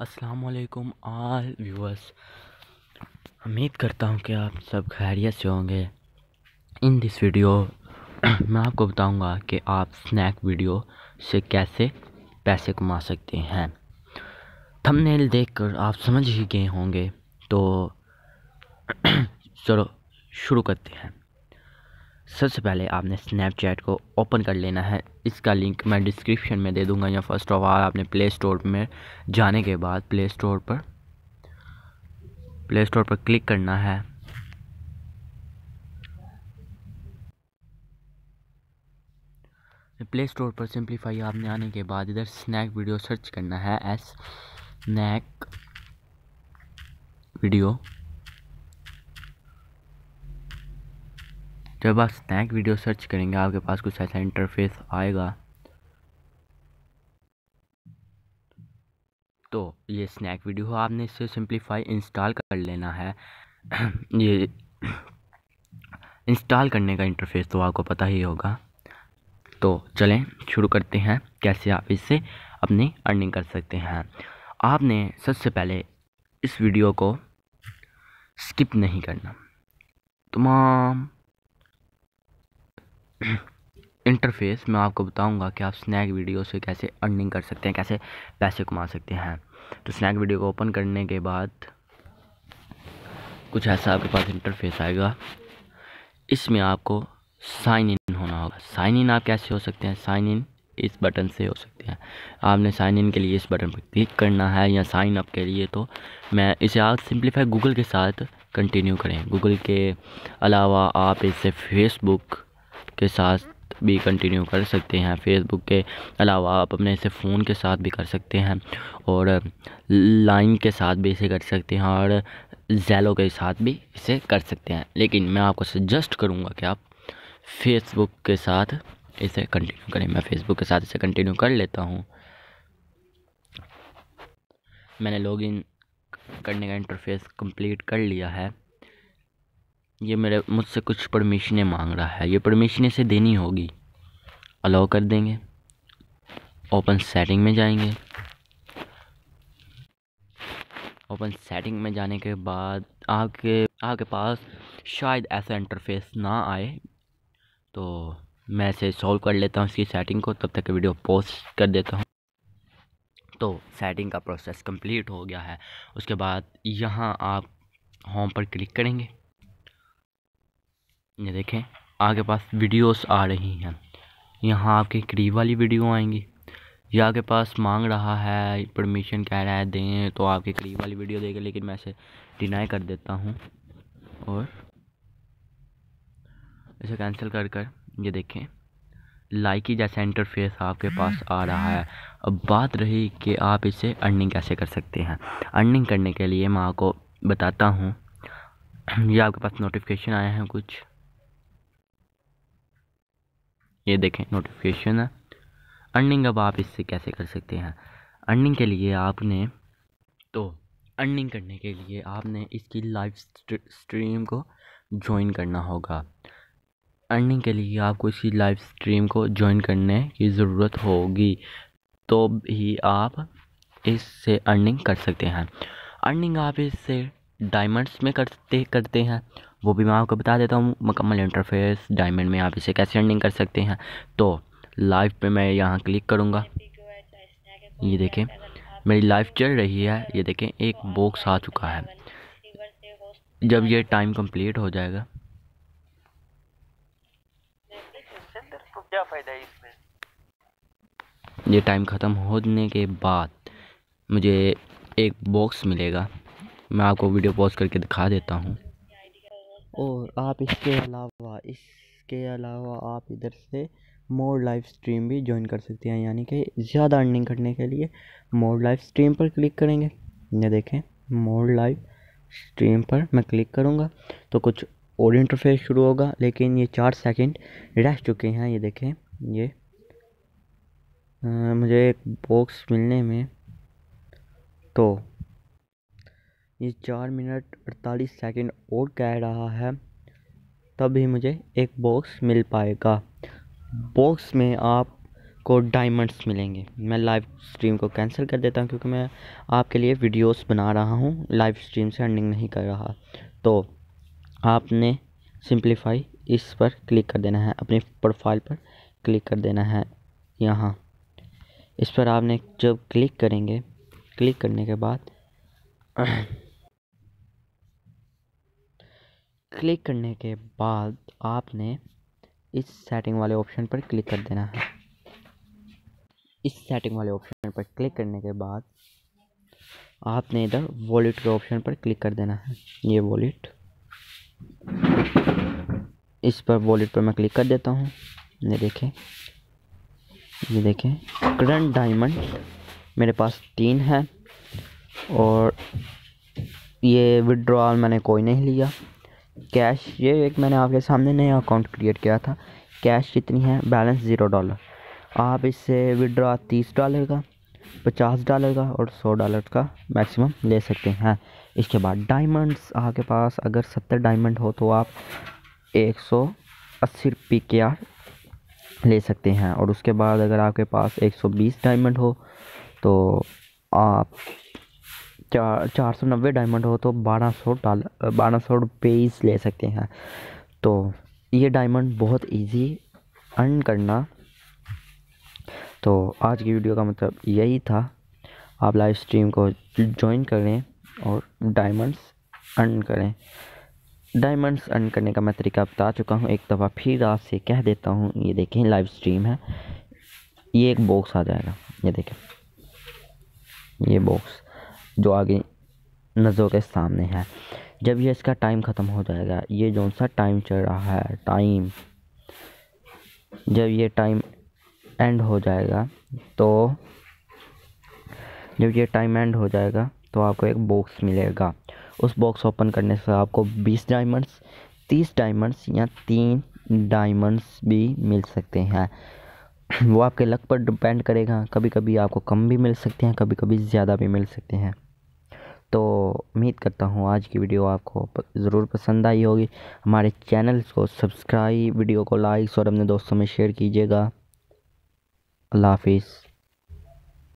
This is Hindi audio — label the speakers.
Speaker 1: अस्सलाम आल व्यूअर्स उम्मीद करता हूँ कि आप सब खैरियत से होंगे इन दिस वीडियो मैं आपको बताऊंगा कि आप स्नैक वीडियो से कैसे पैसे कमा सकते हैं थंबनेल देखकर आप समझ ही गए होंगे तो चलो शुरू करते हैं सबसे पहले आपने स्नैपचैट को ओपन कर लेना है इसका लिंक मैं डिस्क्रिप्शन में दे दूंगा या फर्स्ट ऑफ ऑल आपने प्ले स्टोर में जाने के बाद प्ले स्टोर पर प्ले स्टोर पर क्लिक करना है प्ले स्टोर पर सिंप्लीफाई आपने आने के बाद इधर स्नैक वीडियो सर्च करना है एस स्नैक वीडियो जब आप स्नैक वीडियो सर्च करेंगे आपके पास कुछ ऐसा इंटरफेस आएगा तो ये स्नैक वीडियो हो आपने इसे सिंप्लीफाई इंस्टॉल कर लेना है ये इंस्टॉल करने का इंटरफेस तो आपको पता ही होगा तो चलें शुरू करते हैं कैसे आप इससे अपनी अर्निंग कर सकते हैं आपने सबसे पहले इस वीडियो को स्किप नहीं करना तमाम इंटरफेस मैं आपको बताऊंगा कि आप स्नैक वीडियो से कैसे अर्निंग कर सकते हैं कैसे पैसे कमा सकते हैं तो स्नैक वीडियो को ओपन करने के बाद कुछ ऐसा आपके पास इंटरफेस आएगा इसमें आपको साइन इन होना होगा साइन इन आप कैसे हो सकते हैं साइन इन इस बटन से हो सकते हैं आपने साइन इन के लिए इस बटन पर क्लिक करना है या साइन अप के लिए तो मैं इसे आप सिंप्लीफाई गूगल के साथ कंटिन्यू करें गूगल के अलावा आप इसे फेसबुक के साथ भी कंटिन्यू कर सकते हैं फेसबुक के अलावा आप अपने इसे फ़ोन के साथ भी कर सकते हैं और लाइन के साथ भी इसे कर सकते हैं और जैलो के साथ भी इसे कर सकते हैं लेकिन मैं आपको सजेस्ट करूँगा कि आप फेसबुक के साथ इसे कंटिन्यू करें मैं फेसबुक के साथ इसे कंटिन्यू कर लेता हूँ मैंने लॉगिन करने का इंटरफेस कंप्लीट कर लिया है ये मेरे मुझसे कुछ परमिशनें मांग रहा है ये परमिशन इसे देनी होगी अलाउ कर देंगे ओपन सेटिंग में जाएंगे ओपन सेटिंग में जाने के बाद आपके आपके पास शायद ऐसा इंटरफेस ना आए तो मैं इसे सॉल्व कर लेता हूँ इसकी सेटिंग को तब तक वीडियो पोस्ट कर देता हूँ तो सेटिंग का प्रोसेस कंप्लीट हो गया है उसके बाद यहाँ आप होम पर क्लिक करेंगे ये देखें आपके पास वीडियोस आ रही हैं यहाँ आपके करीब वाली वीडियो आएंगी या आपके पास मांग रहा है परमिशन कह रहा है दें तो आपके करीब वाली वीडियो देगा लेकिन मैं इसे डिनाई कर देता हूँ और इसे कैंसिल कर कर ये देखें लाइक ही जैसा इंटरफेस आपके पास आ रहा है अब बात रही कि आप इसे अर्निंग कैसे कर सकते हैं अर्निंग करने के लिए मैं आपको बताता हूँ ये आपके पास नोटिफिकेशन आया है कुछ ये देखें नोटिफिकेशन है अर्निंग अब आप इससे कैसे कर सकते हैं अर्निंग के लिए आपने तो अर्निंग करने के लिए आपने इसकी लाइव स्ट्रीम को ज्वाइन करना होगा अर्निंग के लिए आपको इसकी लाइव स्ट्रीम को ज्वाइन करने की ज़रूरत होगी तो भी आप इससे अर्निंग कर सकते हैं अर्निंग आप इससे डायमंड्स में करते करते हैं वो भी मैं आपको बता देता हूँ मकम्मल इंटरफेस डायमंड में आप इसे कैसे रनिंग कर सकते हैं तो लाइव पे मैं यहाँ क्लिक करूँगा ये देखें मेरी लाइफ चल रही है ये देखें एक बॉक्स आ चुका है जब ये टाइम कंप्लीट हो जाएगा ये टाइम ख़त्म होने के बाद मुझे एक बॉक्स मिलेगा मैं आपको वीडियो पॉज करके दिखा देता हूँ
Speaker 2: और आप इसके अलावा इसके अलावा आप इधर से मोर लाइव स्ट्रीम भी ज्वाइन कर सकते हैं यानी कि ज़्यादा अर्निंग करने के लिए मोर लाइव स्ट्रीम पर क्लिक करेंगे ये देखें मोर लाइव स्ट्रीम पर मैं क्लिक करूँगा तो कुछ और इंटरफेस शुरू होगा लेकिन ये चार सेकंड रह चुके हैं ये देखें ये आ, मुझे एक बॉक्स मिलने में तो ये चार मिनट अड़तालीस सेकंड और कह रहा है तभी मुझे एक बॉक्स मिल पाएगा बॉक्स में आपको डायमंड्स मिलेंगे मैं लाइव स्ट्रीम को कैंसिल कर देता हूँ क्योंकि मैं आपके लिए वीडियोस बना रहा हूँ लाइव स्ट्रीम से अर्निंग नहीं कर रहा तो आपने सिंप्लीफाई इस पर क्लिक कर देना है अपनी प्रोफाइल पर क्लिक कर देना है यहाँ इस पर आपने जब क्लिक करेंगे क्लिक करने के बाद क्लिक करने के बाद आपने इस सेटिंग वाले ऑप्शन पर क्लिक कर देना है इस सेटिंग वाले ऑप्शन पर क्लिक करने के बाद आपने इधर वॉलेट के ऑप्शन पर क्लिक कर देना है ये वॉलेट इस पर वॉलेट पर मैं क्लिक कर देता हूँ ये देखें ये देखें करंट डायमंड मेरे पास तीन है और ये विड्रॉल मैंने कोई नहीं लिया कैश ये एक मैंने आपके सामने नया अकाउंट क्रिएट किया था कैश कितनी है बैलेंस ज़ीरो डॉलर आप इससे विड्रा तीस डॉलर का पचास डॉलर का और सौ डॉलर का मैक्सिमम ले सकते हैं इसके बाद डायमंड्स आपके पास अगर सत्तर डायमंड हो तो आप एक सौ अस्सी पी के आर ले सकते हैं और उसके बाद अगर आपके पास एक सौ बीस डायमंड हो तो आप चार चार सौ नब्बे डायमंड हो तो बारह सौ डाल बारह सौ रुपीज़ ले सकते हैं तो ये डायमंड बहुत इजी अर्न करना तो आज की वीडियो का मतलब यही था आप लाइव स्ट्रीम को ज्वाइन करें और डायमंड्स अर्न करें डायमंड्स अर्न करने का मैं तरीका बता चुका हूँ एक दफ़ा फिर आपसे कह देता हूँ ये देखें लाइव स्ट्रीम है ये एक बॉक्स आ जाएगा ये देखें ये बॉक्स जो आगे नज़रों के सामने है जब ये इसका टाइम ख़त्म हो जाएगा ये जो सा टाइम चल रहा है टाइम जब ये टाइम एंड हो जाएगा तो जब ये टाइम एंड हो जाएगा तो आपको एक बॉक्स मिलेगा उस बॉक्स ओपन करने से आपको 20 डायमंड्स 30 डायमंड्स या तीन डायमंड्स भी मिल सकते हैं वो आपके लक पर डिपेंड करेगा कभी कभी आपको कम भी मिल सकते हैं कभी कभी ज़्यादा भी मिल सकते हैं तो उम्मीद करता हूँ आज की वीडियो आपको ज़रूर पसंद आई होगी हमारे चैनल को सब्सक्राइब वीडियो को लाइक्स और अपने दोस्तों में शेयर कीजिएगा अल्लाह हाफिज़